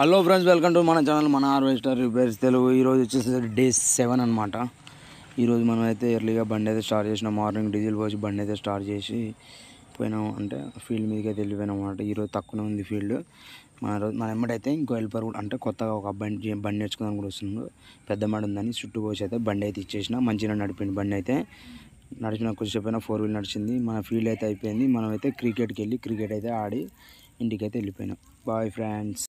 hello friends welcome to మన channel మన ఆర్వే స్టార్ రిపేర్స్ తెలుగు ఈరోజు వచ్చేసరికి డే సెవెన్ అనమాట ఈరోజు మనం అయితే ఎర్లీగా బండి అయితే స్టార్ట్ చేసినాం మార్నింగ్ డీజిల్ పోసి బండి అయితే స్టార్ట్ చేసి పోయినాం అంటే ఫీల్డ్ మీదకి అయితే వెళ్ళిపోయినాం అనమాట ఈరోజు తక్కువనే ఉంది ఫీల్డ్ మన రోజు మన ఎమ్మటైతే ఇంకో హెల్పర్ కూడా అంటే కొత్తగా ఒక బండి బండి నేర్చుకుందాం కూడా వస్తున్నాడు పెద్ద మాట ఉందని చుట్టూ పోసి అయితే బండి అయితే ఇచ్చేసిన మంచిగా నడిపింది బండి అయితే నడిచిన కొద్దిసేపు ఫోర్ వీల్ నడిచింది మన ఫీల్డ్ అయితే అయిపోయింది మనమైతే క్రికెట్కి వెళ్ళి క్రికెట్ అయితే ఆడి ఇంటికి అయితే వెళ్ళిపోయినాం బాయ్ ఫ్రెండ్స్